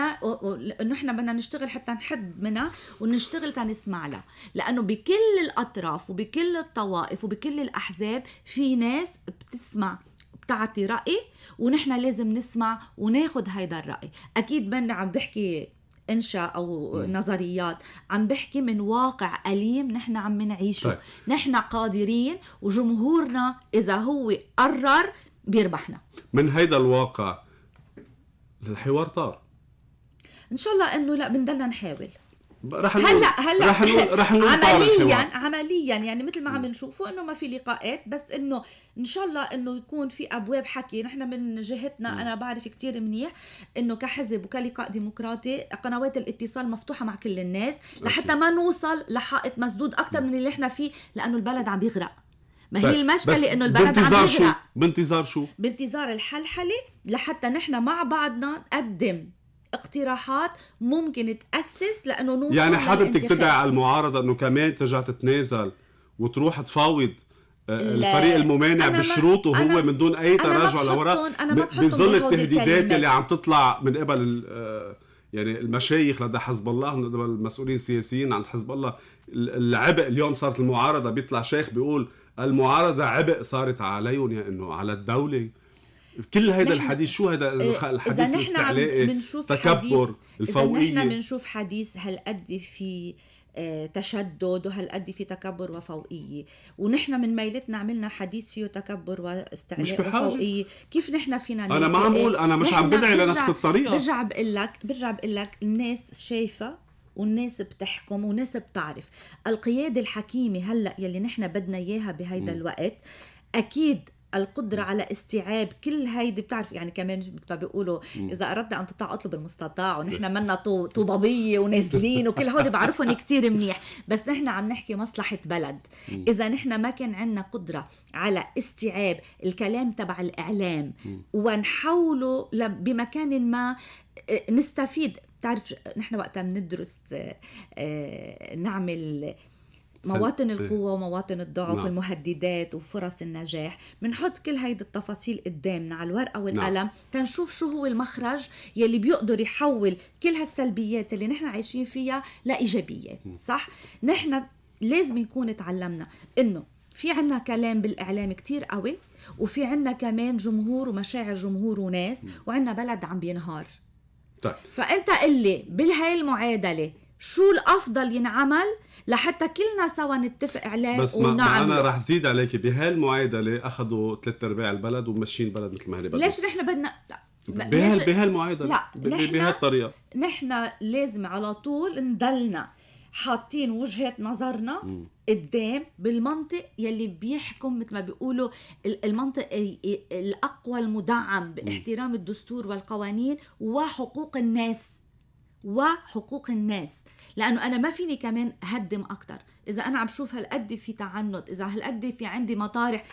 نحن بدنا نشتغل حتى نحد منها ونشتغل تنسمع لها لأنه بكل الأطراف وبكل الطوائف وبكل الأحزاب في ناس بتسمع بتعطي رأي ونحن لازم نسمع وناخد هيدا الرأي أكيد من عم بحكي انشاء او م. نظريات عم بحكي من واقع اليم نحن عم نعيشه طيب. نحن قادرين وجمهورنا اذا هو قرر بيربحنا من هيدا الواقع الحوار طار ان شاء الله انه لا بنضلنا نحاول رح نقول هلا هلا رح نقول رح نقول عمليا عمليا يعني مثل ما عم نشوفه انه ما في لقاءات بس انه ان شاء الله انه يكون في ابواب حكي نحن من جهتنا م. انا بعرف كثير منيح انه كحزب وكلقاء ديمقراطي قنوات الاتصال مفتوحه مع كل الناس لحتى ما نوصل لحائط مسدود اكثر من اللي نحن فيه لانه البلد عم بيغرق ما هي المشكله انه البلد عم بيغرق شو؟ بانتظار شو؟ بانتظار الحلحله لحتى نحن مع بعضنا نقدم اقتراحات ممكن تاسس لانه نوصل يعني حضرتك تدعي على المعارضه انه كمان ترجع تتنازل وتروح تفاوض آه، الفريق الممانع بشروطه هو من دون اي تراجع لورا بظل التهديدات اللي عم تطلع من قبل آه، يعني المشايخ لدى حزب الله لدى قبل المسؤولين السياسيين عند حزب الله العبء اليوم صارت المعارضه بيطلع شيخ بيقول المعارضه عبء صارت عليهم يا يعني انه على الدوله كل هيدا الحديث شو هيدا إيه، الحديث بنشوف تكبر الفوقيه اذا نحن إيه، بنشوف حديث هالقد في آه، تشدد وهالقد في تكبر وفوقية ونحن من ميلتنا عملنا حديث فيه تكبر واستعلاء مش بحاجة. وفوقية كيف نحن فينا أنا ما عم بقول أنا مش عم بدعي لنفس الطريقة برجع بقول لك برجع بقول لك الناس شايفة والناس بتحكم وناس بتعرف القيادة الحكيمة هلأ يلي نحن بدنا إياها بهيدا الوقت أكيد القدرة على استيعاب كل هيدي بتعرف يعني كمان مثل بيقولوا إذا أردت أن تطع أطلب المستطاع ونحن منا طوبابية ونازلين وكل هودي بعرفهم كتير منيح بس نحن عم نحكي مصلحة بلد إذا نحن ما كان عندنا قدرة على استيعاب الكلام تبع الإعلام ونحوله بمكان ما آه، نستفيد بتعرف نحن وقتها بندرس آه، آه، نعمل مواطن القوة ومواطن الضعف نعم. المهددات وفرص النجاح بنحط كل هيدي التفاصيل قدامنا على الورقة والقلم نعم. تنشوف شو هو المخرج يلي بيقدر يحول كل هالسلبيات اللي نحن عايشين فيها لإيجابيات صح؟ نحن لازم يكون تعلمنا إنه في عنا كلام بالإعلام كتير قوي وفي عنا كمان جمهور ومشاعر جمهور وناس وعنا بلد عم بينهار طيب فأنت قلي بالهاي المعادلة شو الافضل ينعمل لحتى كلنا سوا نتفق عليه بس ونعمل. ما انا رح زيد عليك بهالمعادله اخذوا ثلاث ارباع البلد وماشيين البلد مثل ما هي بدها ليش نحن بدنا لا بهال بهالمعادله لا بهالطريقه نحن لازم على طول نضلنا حاطين وجهه نظرنا م. قدام بالمنطق يلي بيحكم مثل ما بيقولوا المنطق الاقوى المدعم باحترام الدستور والقوانين وحقوق الناس وحقوق الناس لانه انا ما فيني كمان هدم اكثر اذا انا عم بشوف هالقد في تعنت اذا هالقد في عندي مطارح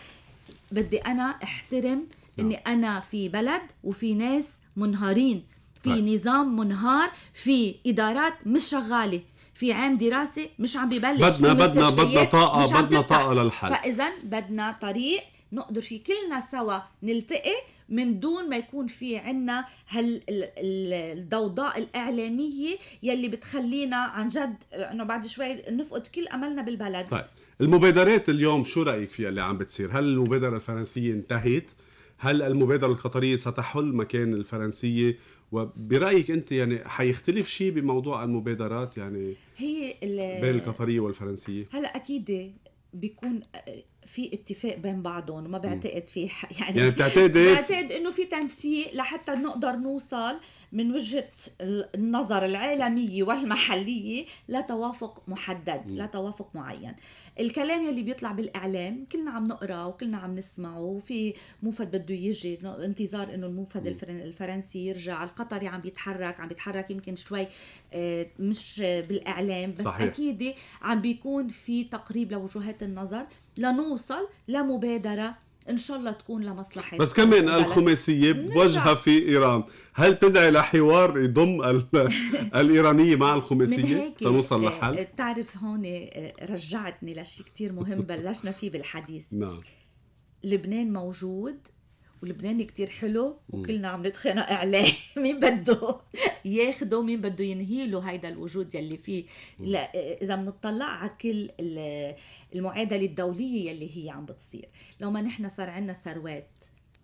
بدي انا احترم نعم. اني انا في بلد وفي ناس منهارين في نعم. نظام منهار في ادارات مش شغاله في عام دراسي مش عم ببلش بدنا بدنا بدنا طاقه بدنا طاقه للحل فاذا بدنا طريق نقدر فيه كلنا سوا نلتقي من دون ما يكون في عنا هالضوضاء الإعلامية يلي بتخلينا عن جد أنه بعد شوي نفقد كل أملنا بالبلد طيب المبادرات اليوم شو رأيك فيها اللي عم بتصير هل المبادرة الفرنسية انتهت هل المبادرة القطرية ستحل مكان الفرنسية وبرايك انت يعني حيختلف شيء بموضوع المبادرات يعني هي بين القطريه والفرنسيه هلا اكيد بيكون في اتفاق بين بعضهم ما بعتقد في يعني يعني بتعتقد إيه؟ بعتقد انه في تنسيق لحتى نقدر نوصل من وجهة النظر العالمية والمحلية لتوافق محدد م. لتوافق معين الكلام يلي بيطلع بالإعلام كلنا عم نقرأ وكلنا عم نسمعه وفي موفد بده يجي انتظار انه الموفد الفرنسي يرجع القطري عم بيتحرك عم بيتحرك يمكن شوي آه، مش بالإعلام بس صحيح. أكيد عم بيكون في تقريب لوجهات النظر لنوصل لمبادرة ان شاء الله تكون لمصلحه بس كمان الخماسيه بوجهها في ايران هل تدعي لحوار يضم الايرانيه مع الخماسيه لنوصل آه، لحل آه، بتعرف هون آه، رجعتني لشيء كتير مهم بلشنا فيه بالحديث نعم لبنان موجود واللبناني كتير حلو وكلنا عم نتخانق عليه مين بده ياخده مين بده ينهيله هيدا الوجود يلي فيه لا اذا بنطلع على كل المعادله الدوليه يلي هي عم بتصير لو ما نحن صار عندنا ثروات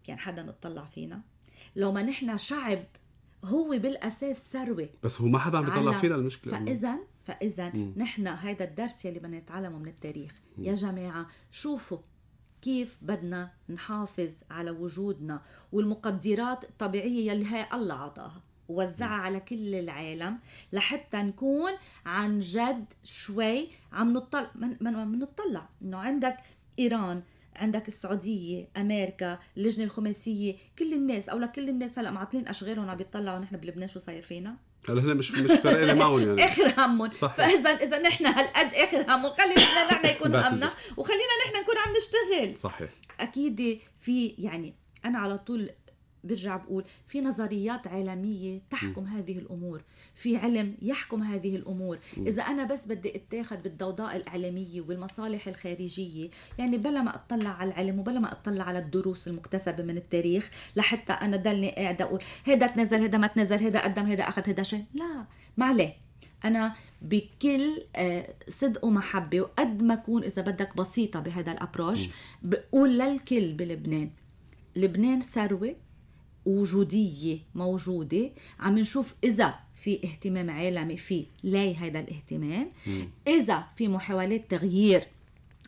كان حدا نطلع فينا لو ما نحن شعب هو بالاساس ثروه بس هو ما حدا عم بيطلع فينا المشكله فاذا فاذا نحن هذا الدرس يلي بدنا نتعلمه من التاريخ يا جماعه شوفوا كيف بدنا نحافظ على وجودنا والمقدرات الطبيعية اللي الله عطاها ووزعها على كل العالم لحتى نكون عن جد شوي عم نطلع من من نطلع انه عندك ايران عندك السعودية أمريكا اللجنة الخماسية كل الناس أو لكل الناس هلأ معطلين أشغالهم عم بيطلعوا نحن بلبنان شو صاير فينا هلا هن مش مش فارقين معهم يعني اخر همهم فاذا اذا نحن هالقد اخر همهم خلينا نحن يكون همنا وخلينا عم نشتغل صحيح اكيد في يعني انا على طول برجع بقول في نظريات عالمية تحكم م. هذه الأمور في علم يحكم هذه الأمور م. إذا أنا بس بدي اتاخد بالضوضاء الإعلامية والمصالح الخارجية يعني بلا ما أطلع على العلم وبلا ما أطلع على الدروس المكتسبة من التاريخ لحتى أنا ضلني قاعدة أقول هذا تنزل هذا ما تنزل هذا قدم هذا أخذ هذا شيء لا معلي أنا بكل آه، صدق ومحبه وقد ما اكون اذا بدك بسيطه بهذا الابروش بقول للكل بلبنان لبنان ثروه وجودية موجودة عم نشوف إذا في اهتمام عالمي في لاي هذا الاهتمام إذا في محاولات تغيير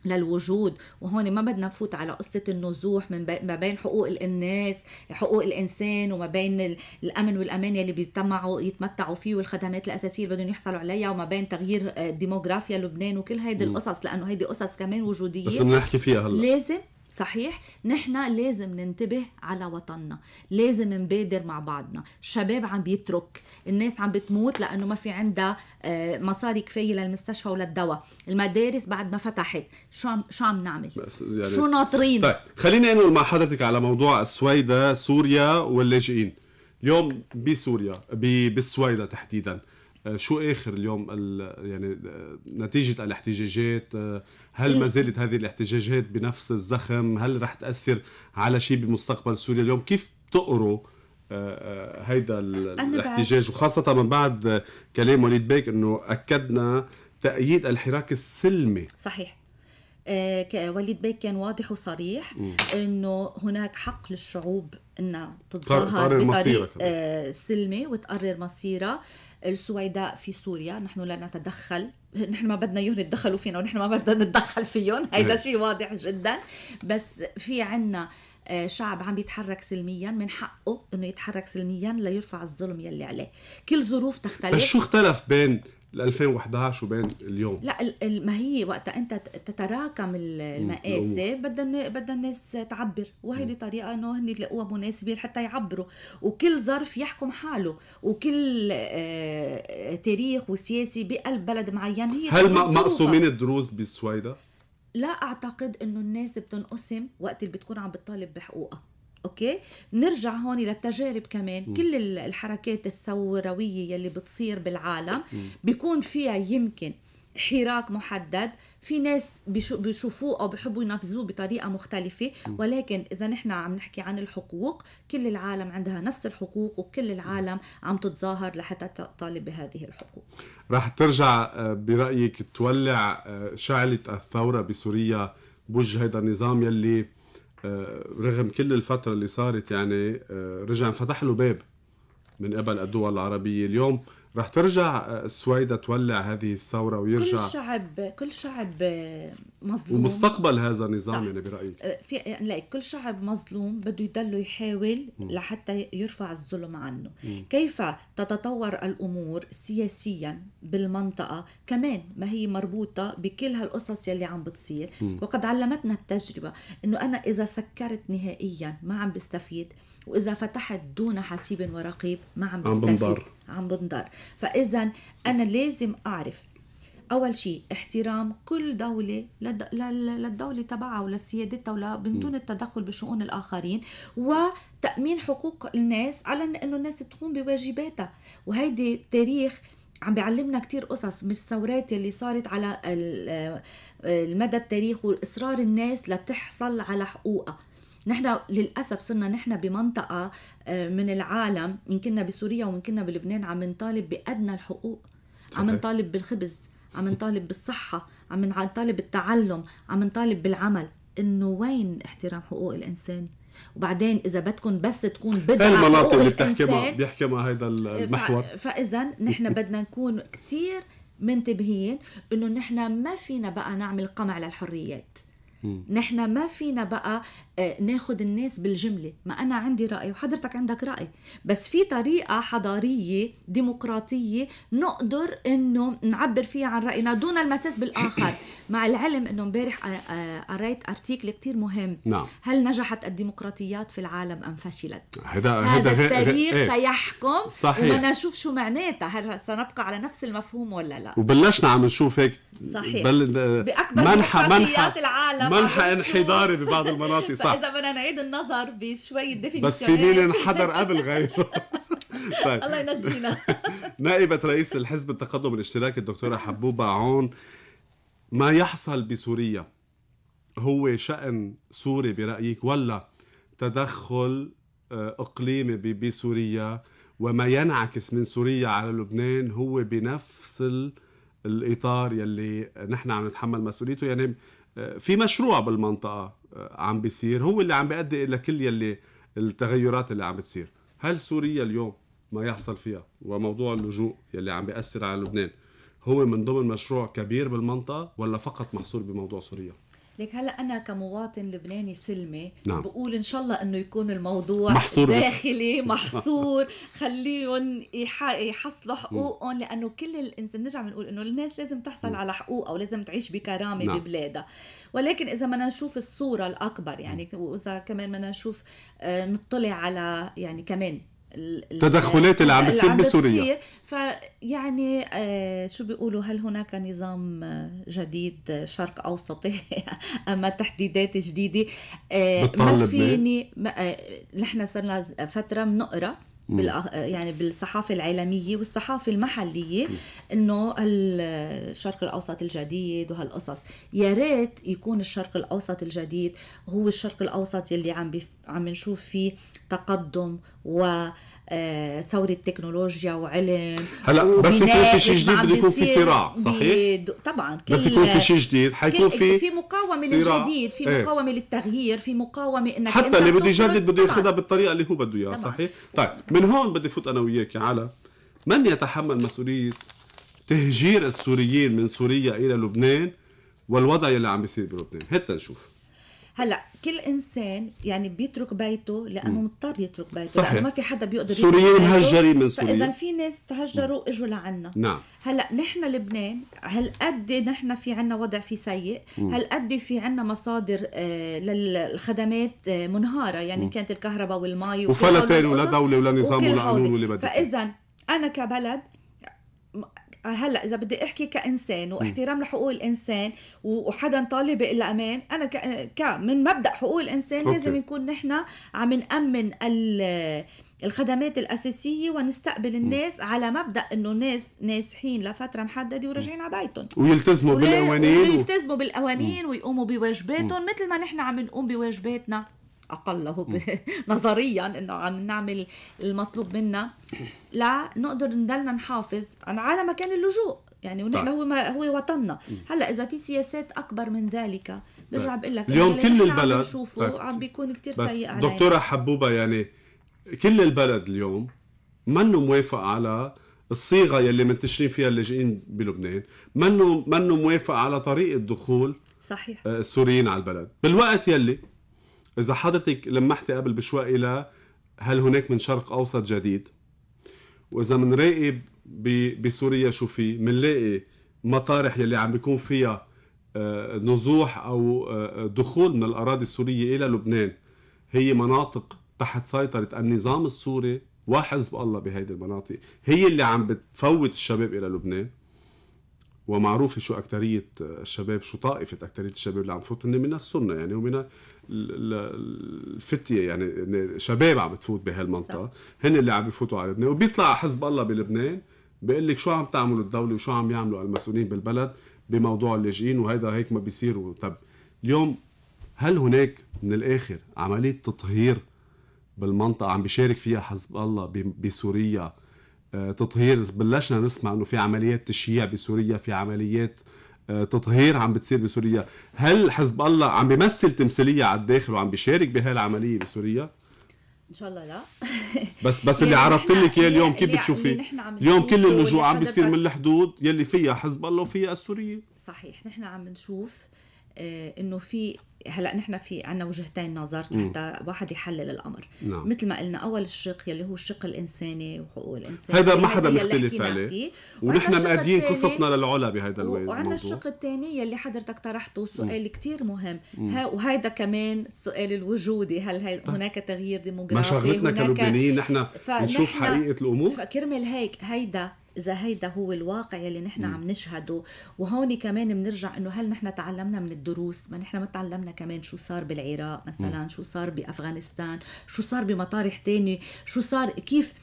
للوجود وهون ما بدنا نفوت على قصة النزوح من ما بين حقوق الناس حقوق الإنسان وما بين الأمن والأمان اللي بيتمعوا يتمتعوا فيه والخدمات الأساسية اللي بدهم يحصلوا عليها وما بين تغيير آه، ديموغرافيا لبنان وكل هيدي القصص لأنه هيدي قصص كمان وجودية بس نحكي فيها هلا لازم صحيح نحن لازم ننتبه على وطننا لازم نبادر مع بعضنا الشباب عم بيترك الناس عم بتموت لانه ما في عندها آه، مصاري كفايه للمستشفى وللدواء المدارس بعد ما فتحت شو عم شو عم نعمل يعني شو ناطرين طيب خليني انقل مع حضرتك على موضوع السويدة سوريا واللاجئين اليوم بسوريا بالسويدة تحديدا آه، شو اخر اليوم يعني آه، نتيجه الاحتجاجات آه، هل ما إيه. زالت هذه الاحتجاجات بنفس الزخم هل رح تاثر على شيء بمستقبل سوريا اليوم كيف تقروا هيدا الاحتجاج وخاصه من بعد كلام وليد بيك انه اكدنا تأييد الحراك السلمي صحيح آه، وليد بيك كان واضح وصريح انه هناك حق للشعوب انها تتظاهر بطريق آه، سلمي وتقرر مصيرها السويداء في سوريا نحن لا نتدخل نحن ما بدنا اياهم يتدخلوا فينا ونحن ما بدنا نتدخل فيهم هيدا إيه. شيء واضح جدا بس في عنا آه، شعب عم يتحرك سلميا من حقه انه يتحرك سلميا ليرفع الظلم يلي عليه كل ظروف تختلف بس شو اختلف بين ل 2011 وبين اليوم لا ما هي وقتها انت تتراكم المقاسة بدها بدها الناس تعبر وهيدي طريقه انه هن يلاقوها مناسبه لحتى يعبروا وكل ظرف يحكم حاله وكل آه، تاريخ وسياسي بقلب بلد معين هي هل مقسومين الدروز بالسويدة؟ لا اعتقد انه الناس بتنقسم وقت اللي بتكون عم بتطالب بحقوقها اوكي بنرجع هون للتجارب كمان م. كل الحركات الثورويه يلي بتصير بالعالم م. بيكون فيها يمكن حراك محدد في ناس بيشوفوه او بحبوا ينفذوه بطريقه مختلفه ولكن اذا نحن عم نحكي عن الحقوق كل العالم عندها نفس الحقوق وكل العالم عم تتظاهر لحتى تطالب بهذه الحقوق رح ترجع آه، برايك تولع آه، شعله الثوره بسوريا بوجه هذا النظام يلي آه، رغم كل الفترة اللي صارت يعني آه، رجع انفتح له باب من قبل الدول العربية اليوم رح ترجع السويدة آه، تولع هذه الثورة ويرجع كل شعب كل شعب مظلوم ومستقبل هذا النظام يعني برأيك آه، في يعني كل شعب مظلوم بده يضلوا يحاول م. لحتى يرفع الظلم عنه م. كيف تتطور الأمور سياسيا بالمنطقة كمان ما هي مربوطة بكل هالقصص يلي عم بتصير م. وقد علمتنا التجربة أنه أنا إذا سكرت نهائيا ما عم بستفيد واذا فتحت دون حسيب ورقيب ما عم بستفيد عم بنضر عم بنضر فاذا انا لازم اعرف اول شيء احترام كل دوله للدوله تبعها ولسيادتها ولا من دون التدخل بشؤون الاخرين وتامين حقوق الناس على انه الناس تقوم بواجباتها وهيدي التاريخ عم بيعلمنا كتير قصص من الثورات اللي صارت على آه، المدى التاريخ واصرار الناس لتحصل على حقوقها نحن للأسف صرنا نحن بمنطقة آه، من العالم إن كنا بسوريا وإن كنا بلبنان عم نطالب بأدنى الحقوق صحيح. عم نطالب بالخبز عم نطالب بالصحة عم نطالب بالتعلم عم نطالب بالعمل إنه وين احترام حقوق الإنسان وبعدين اذا بدكم بس تكون بدعه المناطق اللي بتحكي بيحكمها بيحكي مع هذا المحور فاذا نحن بدنا نكون كثير منتبهين انه نحن ما فينا بقى نعمل قمع للحريات نحن ما فينا بقى آه، ناخد الناس بالجمله ما انا عندي راي وحضرتك عندك راي بس في طريقه حضاريه ديمقراطيه نقدر انه نعبر فيها عن راينا دون المساس بالاخر مع العلم انه امبارح آه، آه، قريت ارتيكل كتير مهم نعم. هل نجحت الديمقراطيات في العالم ام فشلت هذا هذا التاريخ هدا إيه. سيحكم صحيح وما نشوف شو معناتها هل سنبقى على نفس المفهوم ولا لا وبلشنا عم نشوف هيك صحيح بل... باكبر منحة منحة العالم منحى انحداري ببعض المناطق صح اذا بدنا نعيد النظر بشوي ديفينيشن بس في مين انحدر قبل غيره طيب. الله ينجينا نائبة رئيس الحزب التقدم الاشتراكي الدكتورة حبوبة عون ما يحصل بسوريا هو شأن سوري برأيك ولا تدخل آه، إقليمي بسوريا وما ينعكس من سوريا على لبنان هو بنفس الإطار يلي نحن عم نتحمل مسؤوليته يعني في مشروع بالمنطقه آه، عم بيصير هو اللي عم بيؤدي الى كل يلي التغيرات اللي عم بتصير هل سوريا اليوم ما يحصل فيها وموضوع اللجوء يلي عم بيأثر على لبنان هو من ضمن مشروع كبير بالمنطقه ولا فقط محصور بموضوع سوريا لك هلا انا كمواطن لبناني سلمي نعم. بقول ان شاء الله انه يكون الموضوع محصور داخلي بس. محصور خليهم يحصلوا حقوقهم لانه كل الانسان نرجع بنقول انه الناس لازم تحصل م. على حقوقها ولازم تعيش بكرامه نعم. ببلادها ولكن اذا بدنا نشوف الصوره الاكبر يعني واذا كمان بدنا نشوف آه، نطلع على يعني كمان التدخلات اللي عم بتصير بسوريا فيعني آه، شو بيقولوا هل هناك نظام آه، جديد آه، شرق اوسطي اما تحديدات جديده ما فيني نحن صرنا فتره بنقرا يعني بالصحافه العالميه والصحافه المحليه انه الشرق الاوسط الجديد وهالقصص يا ريت يكون الشرق الاوسط الجديد هو الشرق الاوسط يلي عم بف... عم نشوف فيه تقدم و آه آه، ثوره تكنولوجيا وعلم هلا بس يكون في شيء جديد بده يكون في صراع صحيح بيد... طبعا كل بس يكون في شيء جديد حيكون في في مقاومه للجديد في إيه. مقاومه ايه؟ للتغيير في مقاومه انك حتى اللي بده يجدد بده ياخذها بالطريقه اللي هو بده اياها صحيح طيب من هون بدي فوت انا وياك على من يتحمل مسؤوليه تهجير السوريين من سوريا الى لبنان والوضع يلي عم بيصير بلبنان هات نشوف هلا كل انسان يعني بيترك بيته لانه مضطر يترك بيته صحيح. لانه ما في حدا بيقدر سوريين مهجرين من سوريا فاذا في ناس تهجروا اجوا لعنا نعم هلا نحن لبنان هالقد نحن في عنا وضع في سيء هالقد في عنا مصادر آه، للخدمات آه، منهاره يعني م. كانت الكهرباء والمي وفلتين ولا دوله ولا نظام ولا قانون ولا فاذا انا كبلد هلا اذا بدي احكي كانسان واحترام لحقوق الانسان وحدا طالب الامان انا ك... ك... من مبدا حقوق الانسان أوكي. لازم نكون نحن عم نامن ال... الخدمات الاساسيه ونستقبل الناس م. على مبدا انه ناس نازحين لفتره محدده وراجعين على بيتهم ويلتزموا بالقوانين ويلتزموا بالقوانين ويقوموا بواجباتهم مثل ما نحن عم نقوم بواجباتنا اقله نظريا انه عم نعمل المطلوب منا لنقدر نضلنا نحافظ على مكان اللجوء يعني ونحن طيب. هو ما هو وطننا هلا اذا في سياسات اكبر من ذلك برجع طيب. بقول لك اليوم كل البلد بشوفه طيب. عم بيكون كثير سيء علينا دكتوره حبوبه يعني كل البلد اليوم منه موافق على الصيغه يلي منتشرين فيها اللاجئين بلبنان منه منه موافق على طريقه دخول صحيح آه، السوريين على البلد بالوقت يلي اذا حضرتك لمحتي قبل بشوي الى هل هناك من شرق اوسط جديد واذا منراقب بسوريا شو في منلاقي مطارح يلي عم بيكون فيها آه، نزوح او آه، دخول من الاراضي السوريه الى لبنان هي مناطق تحت سيطره النظام السوري وحزب الله بهيدي المناطق هي اللي عم بتفوت الشباب الى لبنان ومعروف شو أكترية الشباب شو طائفة أكترية الشباب اللي عم فوت من السنة يعني ومن الفتية يعني شباب عم تفوت بهالمنطقة هن اللي عم يفوتوا على لبنان وبيطلع حزب الله بلبنان بيقول لك شو عم تعملوا الدولة وشو عم يعملوا المسؤولين بالبلد بموضوع اللاجئين وهيدا هيك ما بيصير طب اليوم هل هناك من الآخر عملية تطهير بالمنطقة عم بيشارك فيها حزب الله بسوريا آه، تطهير بلشنا نسمع انه في عمليات تشييع بسوريا في عمليات آه، تطهير عم بتصير بسوريا هل حزب الله عم بيمثل تمثيليه على الداخل وعم بيشارك بهالعمليه بسوريا ان شاء الله لا بس بس اللي يعني عرضت لك اياه اليوم كيف بتشوفيه اليوم كل اللجوء عم بيصير من الحدود يلي فيها حزب الله وفيها السوريه صحيح نحن عم نشوف آه، انه في هلا نحن في عنا وجهتين نظر حتى واحد يحلل الامر نعم. مثل ما قلنا اول الشق يلي هو الشق الانساني وحقوق الانسان هذا ما حدا مختلف عليه ونحن مادين قصتنا للعلا بهذا الموضوع وعندنا الشق الثاني يلي حضرتك طرحته سؤال كثير مهم ها وهيدا كمان السؤال الوجودي هل هي طيب. هناك تغيير ديموغرافي ما شغلتنا كلبنانيين نحن نشوف حقيقه الامور فكرمال هيك هيدا اذا هيدا هو الواقع يلي نحن عم نشهده وهون كمان بنرجع انه هل نحن تعلمنا من الدروس ما نحن ما تعلمنا كمان شو صار بالعراق مثلا شو صار بافغانستان شو صار بمطارح تاني شو صار كيف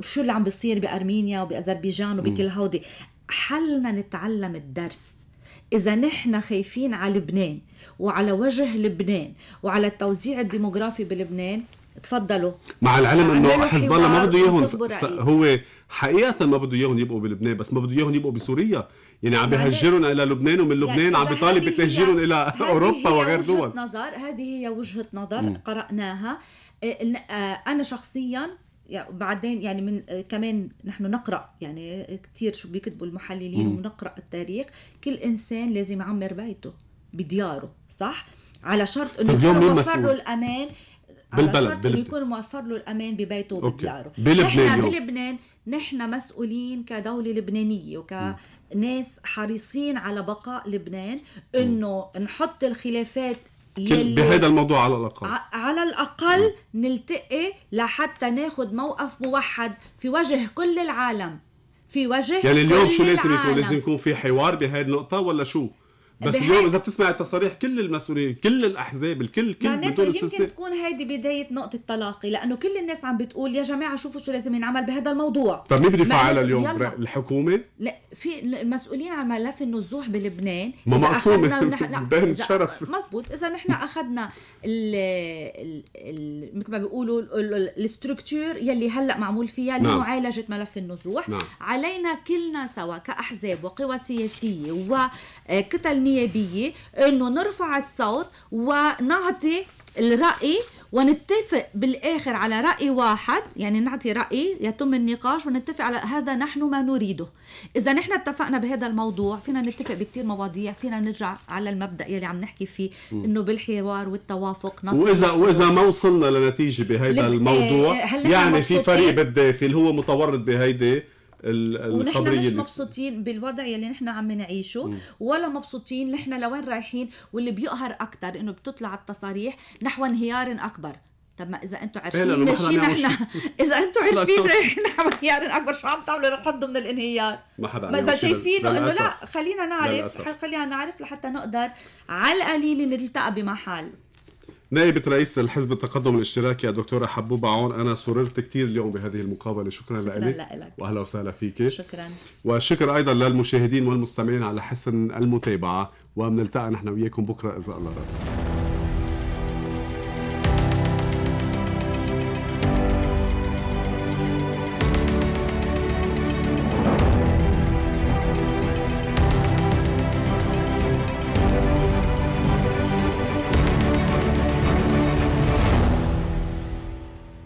شو اللي عم بيصير بارمينيا وباذربيجان وبكل هودي حلنا نتعلم الدرس إذا نحن خايفين على لبنان وعلى وجه لبنان وعلى التوزيع الديموغرافي بلبنان تفضلوا مع العلم انه حزب الله ما بده اياهم هو حقيقه ما بده اياهم يبقوا بلبنان بس ما بده اياهم يبقوا بسوريا يعني عم يعني بيهجرهم الى لبنان ومن يعني لبنان يعني عم بيطالب بتهجيرهم الى اوروبا وغير دول نظر هذه هي وجهه نظر م. قراناها إيه، آه، انا شخصيا يعني بعدين يعني من آه، كمان نحن نقرا يعني كثير شو بيكتبوا المحللين م. ونقرا التاريخ كل انسان لازم يعمر بيته بدياره صح على شرط انه يوفر طيب، له الامان بالبلد بالبلد يكون موفر له الامان ببيته بلبنان نحن بلبنان نحن مسؤولين كدوله لبنانيه وكناس حريصين على بقاء لبنان انه نحط الخلافات يلي بهذا الموضوع على الاقل على الاقل م. نلتقي لحتى ناخذ موقف موحد في وجه كل العالم في وجه يعني اليوم شو لازم يكون لازم يكون في حوار بهذه النقطه ولا شو بس اليوم اذا بتسمع التصاريح كل المسؤولين كل الاحزاب الكل كل معناته يمكن السلسل. تكون هيدي بدايه نقطه تلاقي لانه كل الناس عم بتقول يا جماعه شوفوا شو لازم ينعمل بهذا الموضوع طب مين بده يفعلها اليوم يلا. الحكومه لا في المسؤولين عن ملف النزوح بلبنان ما معصومه بين الشرف مزبوط اذا نحن اخذنا ال مثل ما بيقولوا الستركتور يلي هلا معمول فيها نعم. لمعالجه ملف النزوح نعم. علينا كلنا سوا كاحزاب وقوى سياسيه وكتل النيابيه انه نرفع الصوت ونعطي الراي ونتفق بالاخر على راي واحد يعني نعطي راي يتم النقاش ونتفق على هذا نحن ما نريده اذا نحن اتفقنا بهذا الموضوع فينا نتفق بكثير مواضيع فينا نرجع على المبدا يلي عم نحكي فيه انه بالحوار والتوافق نصل واذا واذا ما وصلنا لنتيجه بهذا الموضوع إيه، يعني في فريق بالداخل هو متورط بهيدي الخبريه ونحن مش مبسوطين بالوضع يلي نحن عم نعيشه م. ولا مبسوطين نحن لوين رايحين واللي بيقهر اكثر انه بتطلع التصاريح نحو انهيار اكبر طب ما اذا انتم إيه، عارفين ماشيين نحن اذا انتم عارفين نحو انهيار اكبر شو عم تعملوا لنقدم من الانهيار ما حدا ما اذا شايفين انه لا خلينا نعرف خلينا نعرف لحتى نقدر على القليل نلتقى بمحل نائبة رئيس الحزب التقدم الاشتراكي الدكتورة حبوبة عون أنا سررت كثير اليوم بهذه المقابلة شكرا, شكرا لك وأهلا وسهلا فيك شكرا وشكر أيضا للمشاهدين والمستمعين على حسن المتابعة وبنلتقى نحن وياكم بكرة إذا الله راد